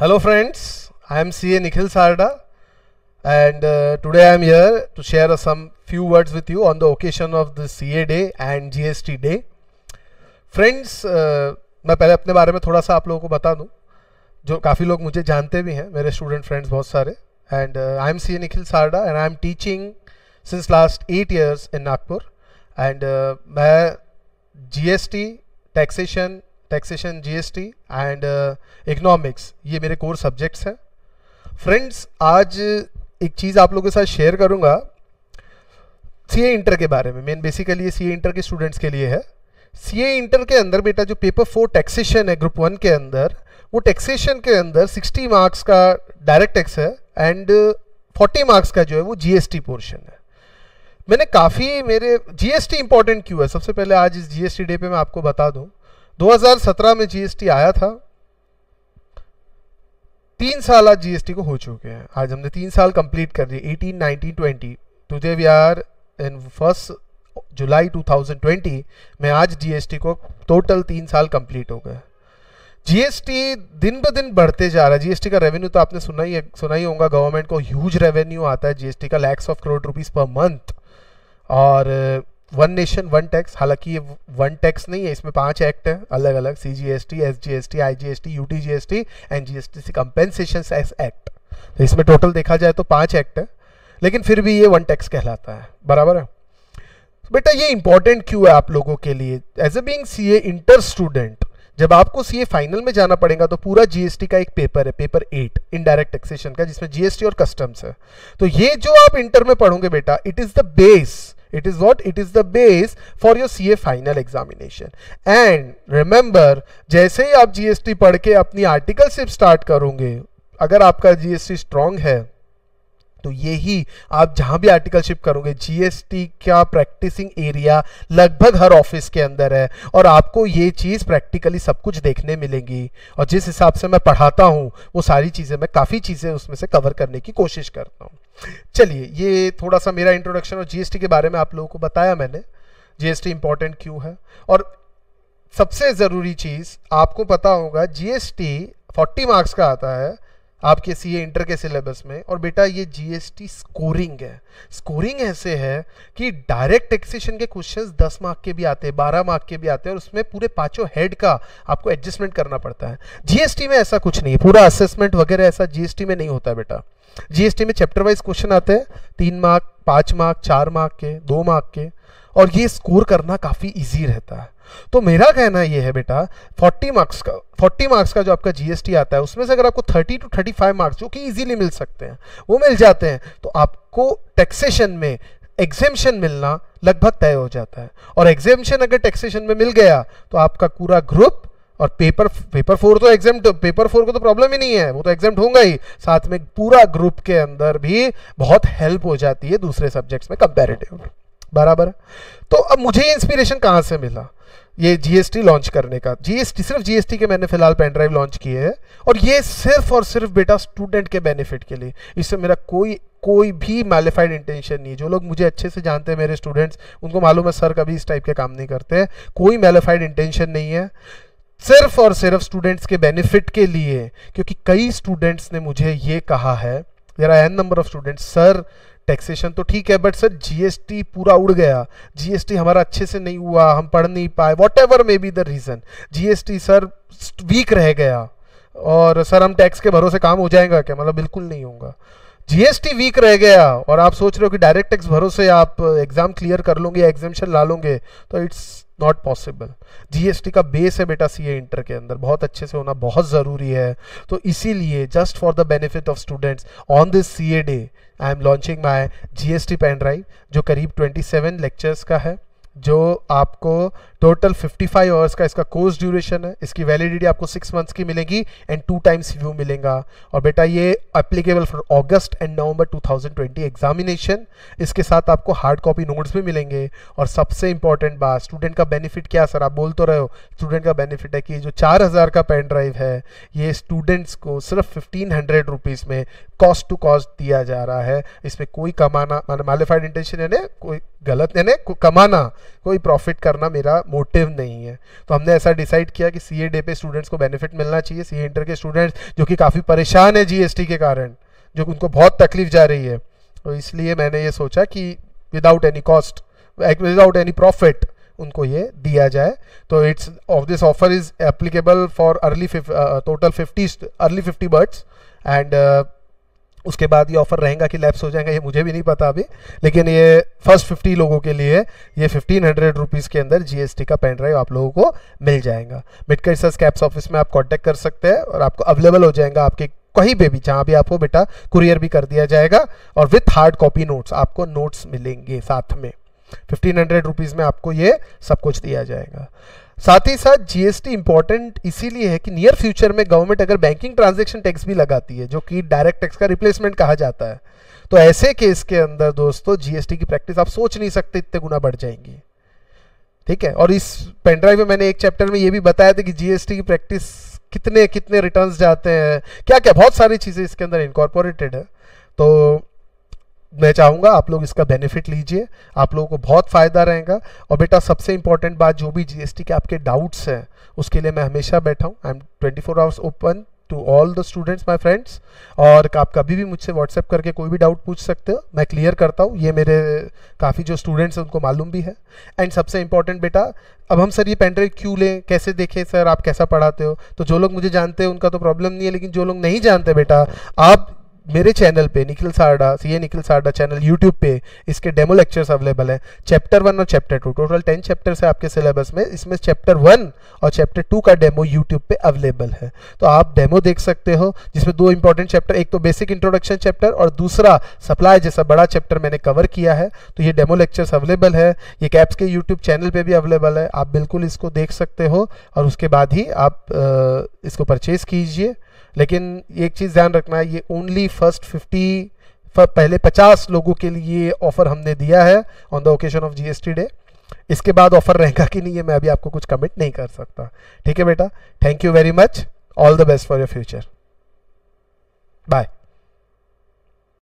Hello friends, I am CA Nikhil Sarda and uh, today I am here to share uh, some few words with you on the occasion of the CA Day and GST Day. Friends, uh, मैं पहले अपने बारे में थोड़ा सा आप लोगों को बता दूं जो काफ़ी लोग मुझे जानते भी हैं मेरे स्टूडेंट फ्रेंड्स बहुत सारे and I am CA Nikhil Sarda and I am teaching since last eight years in Nagpur and मैं GST taxation taxation GST and economics ये मेरे कोर सब्जेक्ट्स हैं फ्रेंड्स आज एक चीज़ आप लोगों के साथ शेयर करूँगा सी इंटर के बारे में मेन बेसिकली ये सी इंटर के स्टूडेंट्स के लिए है सी इंटर के अंदर बेटा जो पेपर फोर टैक्सेशन है ग्रुप वन के अंदर वो टैक्सेशन के अंदर 60 मार्क्स का डायरेक्ट टैक्स है एंड 40 मार्क्स का जो है वो जीएसटी पोर्शन है मैंने काफ़ी मेरे जीएसटी इंपॉर्टेंट क्यों है सबसे पहले आज इस जीएसटी डे पे मैं आपको बता दूं 2017 में जीएसटी आया था तीन साल आज जीएसटी को हो चुके हैं आज हमने तीन साल कंप्लीट कर दिए 18, 19, 20 today we are in first July 2020 में आज जीएसटी को टोटल तीन साल कंप्लीट हो गए जीएसटी दिन ब दिन बढ़ते जा रहा है जीएसटी का रेवेन्यू तो आपने सुना ही सुना ही होगा गवर्नमेंट को ह्यूज रेवेन्यू आता है जीएसटी का lakhs of crore rupees per month और वन नेशन वन टैक्स हालांकि ये वन टैक्स नहीं है इसमें पांच एक्ट है अलग अलग C G S T S G S T I G S T U T G S T N G S T C compensation act तो इसमें टोटल देखा जाए तो पांच एक्ट है लेकिन फिर भी ये वन टैक्स कहलाता है बराबर है बेटा ये इंपॉर्टेंट क्यों है आप लोगों के लिए as a being C A inter student जब आपको सीए फाइनल में जाना पड़ेगा तो पूरा जीएसटी का एक पेपर है पेपर एट इनडायरेक्ट टैक्सेशन का जिसमें जीएसटी और कस्टम्स है तो ये जो आप इंटर में पढ़ोगे बेटा it is the base It is what? It is the base for your CA final examination. And remember, jaise hi aap GST padh ke apni articleship start karoge agar aapka gst strong hai तो यही आप जहां भी articleship करोगे GST का practising area लगभग हर office के अंदर है और आपको ये चीज़ प्रैक्टिकली सब कुछ देखने मिलेंगी और जिस हिसाब से मैं पढ़ाता हूं वो सारी चीज़ें मैं काफ़ी चीज़ें उसमें से कवर करने की कोशिश करता हूँ चलिए ये थोड़ा सा मेरा इंट्रोडक्शन और जीएसटी के बारे में आप लोगों को बताया मैंने जीएसटी इंपॉर्टेंट क्यों है और सबसे ज़रूरी चीज़ आपको पता होगा जीएसटी 40 मार्क्स का आता है आपके सी इंटर के सिलेबस में और बेटा ये जीएसटी स्कोरिंग है स्कोरिंग ऐसे है कि डायरेक्ट टैक्सेशन के क्वेश्चंस दस मार्क के भी आते हैं बारह मार्क के भी आते हैं और उसमें पूरे पांचों हेड का आपको एडजस्टमेंट करना पड़ता है जीएसटी में ऐसा कुछ नहीं है पूरा असेसमेंट वगैरह ऐसा जीएसटी में नहीं होता बेटा जीएसटी में चैप्टर वाइज क्वेश्चन आते हैं तीन मार्क पाँच मार्क चार मार्क के दो मार्क के और ये स्कोर करना काफ़ी ईजी रहता है तो मेरा कहना यह है बेटा फोर्टी मार्क्स का फोर्टी मार्क्स का जो आपका जीएसटी आता है उसमें से अगर आपको thirty two thirty five marks जो कि इजीली मिल सकते हैं वो मिल जाते हैं तो आपको टैक्सेशन में एग्जेम्शन मिलना लगभग तय हो जाता है और एग्जेम्शन अगर टैक्सेशन में मिल गया तो आपका पूरा ग्रुप और पेपर पेपर फोर तो एग्जाम पेपर फोर को तो प्रॉब्लम ही नहीं है वो तो एग्जाम होगा ही साथ में पूरा ग्रुप के अंदर भी बहुत हेल्प हो जाती है दूसरे सब्जेक्ट्स में कंपेरेटिवली बराबर तो अब मुझे इंस्पिरेशन कहाँ से मिला ये जीएसटी लॉन्च करने का जीएसटी सिर्फ जीएसटी के मैंने फिलहाल पेन ड्राइव लॉन्च किए हैं और ये सिर्फ और सिर्फ बेटा स्टूडेंट के बेनिफिट के लिए इससे मेरा कोई कोई भी मैलिफाइड इंटेंशन नहीं है जो लोग मुझे अच्छे से जानते हैं मेरे स्टूडेंट्स उनको मालूम है सर कभी इस टाइप के काम नहीं करते कोई मैलिफाइड इंटेंशन नहीं है सिर्फ और सिर्फ स्टूडेंट्स के बेनिफिट के लिए क्योंकि कई स्टूडेंट्स ने मुझे ये कहा है जरा an number of students sir taxation तो ठीक है बट सर जीएसटी पूरा उड़ गया जीएसटी हमारा अच्छे से नहीं हुआ हम पढ़ नहीं पाए whatever may be the reason GST sir weak रह गया और सर हम टैक्स के भरोसे काम हो जाएगा क्या मतलब बिल्कुल नहीं होगा जीएसटी वीक रह गया और आप सोच रहे हो कि डायरेक्ट टैक्स भरोसे आप एग्ज़ाम क्लियर कर लोगे या एग्जामेशन ला लोगे तो इट्स नॉट पॉसिबल जीएसटी का बेस है बेटा सीए इंटर के अंदर बहुत अच्छे से होना बहुत ज़रूरी है तो इसीलिए just for the benefit of students on this CA day I am launching my GST pen drive जो करीब 27 लेक्चर्स का है जो आपको टोटल 55 आवर्स का इसका कोर्स ड्यूरेशन है इसकी वैलिडिटी आपको सिक्स मंथ्स की मिलेगी एंड टू टाइम्स व्यू मिलेगा और बेटा ये applicable for August and November 2020 examination इसके साथ आपको हार्ड कॉपी नोट्स भी मिलेंगे और सबसे इंपॉर्टेंट बात स्टूडेंट का बेनिफिट क्या सर आप बोल तो रहे हो स्टूडेंट का बेनिफिट है कि जो चार का पेन ड्राइव है ये स्टूडेंट्स को सिर्फ फिफ्टीन हंड्रेड में कॉस्ट टू कॉस्ट दिया जा रहा है इसमें कोई कमाना माने मालिफाइड इंटेंशन यानी कोई गलत यानी कोई कमाना कोई प्रॉफिट करना मेरा मोटिव नहीं है तो हमने ऐसा डिसाइड किया कि सी डे पे स्टूडेंट्स को बेनिफिट मिलना चाहिए सी इंटर के स्टूडेंट्स जो कि काफ़ी परेशान है जी के कारण जो उनको बहुत तकलीफ जा रही है तो इसलिए मैंने ये सोचा कि without any cost without any profit उनको ये दिया जाए तो it's of this offer is applicable for early total fifty early fifty birds and उसके बाद ये ऑफ़र रहेगा कि लैप्स हो जाएगा ये मुझे भी नहीं पता अभी लेकिन ये फर्स्ट फिफ्टी लोगों के लिए ये फिफ्टीन हंड्रेड रुपीज़ के अंदर जीएसटी का पेन ड्राइव आप लोगों को मिल जाएगा मिटकर सर्स कैप्स ऑफिस में आप कॉन्टेक्ट कर सकते हैं और आपको अवेलेबल हो जाएगा आपके कहीं पे भी जहाँ भी आपको बेटा कुरियर भी कर दिया जाएगा और विथ हार्ड कॉपी नोट्स आपको नोट्स मिलेंगे साथ में फिफ्टीन हंड्रेड रुपीज़ में आपको ये सब कुछ दिया जाएगा साथ ही साथ जीएसटी इंपॉर्टेंट इसीलिए है कि नियर फ्यूचर में गवर्नमेंट अगर बैंकिंग ट्रांजेक्शन टैक्स भी लगाती है जो कि डायरेक्ट टैक्स का रिप्लेसमेंट कहा जाता है तो ऐसे केस के अंदर दोस्तों जीएसटी की प्रैक्टिस आप सोच नहीं सकते इतने गुना बढ़ जाएंगी ठीक है और इस पेनड्राइव में मैंने एक चैप्टर में यह भी बताया था कि जीएसटी की प्रैक्टिस कितने कितने रिटर्न्स जाते हैं क्या क्या बहुत सारी चीज़ें इसके अंदर इनकॉर्पोरेटेड है तो मैं चाहूँगा आप लोग इसका बेनिफिट लीजिए आप लोगों को बहुत फ़ायदा रहेगा और बेटा सबसे इंपॉर्टेंट बात जो भी जीएसटी के आपके डाउट्स हैं उसके लिए मैं हमेशा बैठा हूँ I am twenty four hours open to all the students my friends और आप कभी भी मुझसे व्हाट्सएप करके कोई भी डाउट पूछ सकते हो मैं क्लियर करता हूँ ये मेरे काफ़ी जो स्टूडेंट्स हैं उनको मालूम भी है एंड सबसे इंपॉर्टेंट बेटा अब हम सर ये पेनड्राइव क्यों लें कैसे देखें सर आप कैसा पढ़ाते हो तो जो लोग मुझे जानते हैं उनका तो प्रॉब्लम नहीं है लेकिन जो लोग नहीं जानते बेटा आप मेरे चैनल पे Nikhil Sarda C A Nikhil Sarda channel YouTube पे इसके डेमो लेक्चर्स अवेलेबल हैं चैप्टर वन और chapter two total ten chapters है आपके सिलेबस में इसमें चैप्टर वन और चैप्टर टू का डेमो यूट्यूब पे अवेलेबल है तो आप डेमो देख सकते हो जिसमें दो इंपॉर्टेंट चैप्टर एक तो बेसिक इंट्रोडक्शन चैप्टर और दूसरा सप्लाई जैसा बड़ा चैप्टर मैंने कवर किया है तो ये डेमो लेक्चर्स अवेलेबल है ये कैप्स के यूट्यूब चैनल पर भी अवेलेबल है आप बिल्कुल इसको देख सकते हो और उसके बाद ही आप इसको परचेज़ कीजिए लेकिन एक चीज़ ध्यान रखना है ये ओनली फर्स्ट फिफ्टी पहले पचास लोगों के लिए ऑफ़र हमने दिया है on the occasion of GST day इसके बाद ऑफ़र रहेगा कि नहीं है मैं अभी आपको कुछ कमिट नहीं कर सकता ठीक है बेटा thank you very much all the best for your future bye